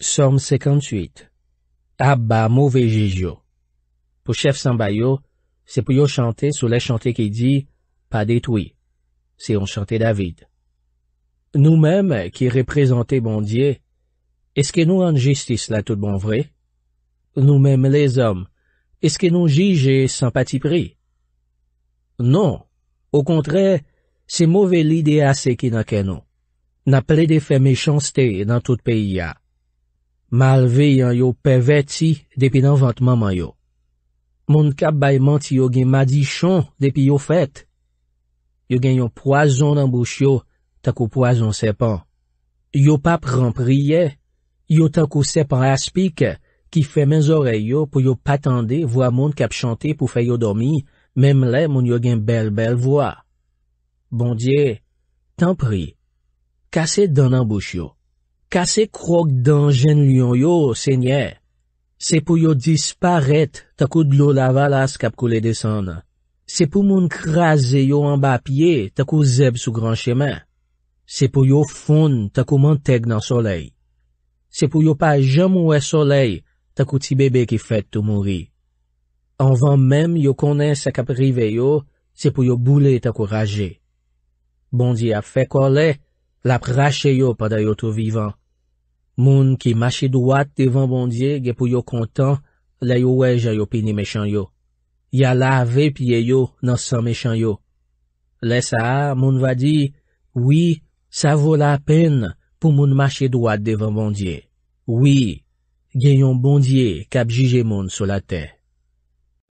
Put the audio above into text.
Somme 58 Abba, mouvè jizyo. Pou chef Sambaio, se pou yo chante sou lè chante ki di, pa detoui. Se yon chante David. Nou mèm ki reprezentè bondye, eske nou an jistis la tout bon vre? Nou mèm lè zom, eske nou jizje san pati pri? Non, ou kontre, se mouvè l'idea se ki nan ken nou. Nan ple defè mechansete nan tout peyi ya. Malve yon yo peve ti depi nan vantman man yo. Moun kap bayman ti yo gen madi chon depi yo fet. Yo gen yo poazon nan bouch yo tako poazon sepan. Yo pap rampriye, yo tako sepan aspik ki fe men zoreyo pou yo patande voa moun kap chante pou fe yo domi memle moun yo gen bel bel voa. Bondye, tampri, kase dan nan bouch yo. Kase krok dan jen lyon yo, se nye. Se pou yo disparet, takou dlo lavalas kap koule desan. Se pou moun krasen yo an ba piye, takou zeb sou gran chemen. Se pou yo fon, takou mantek nan soley. Se pou yo pa jam ouwe soley, takou ti bebe ki fet tou mouri. Anvan menm yo konen sa kap rive yo, se pou yo boule takou raje. Bondi ap fe kolek. Lap rache yo paday yo tou vivan. Moun ki mashe dwat devan bondye gepou yo kontan, le yo wej a yo pini mechanyo. Ya la ve pye yo nan san mechanyo. Le sa, moun va di, wii, sa vola apen pou moun mashe dwat devan bondye. Wii, genyon bondye kapjije moun sou la tey.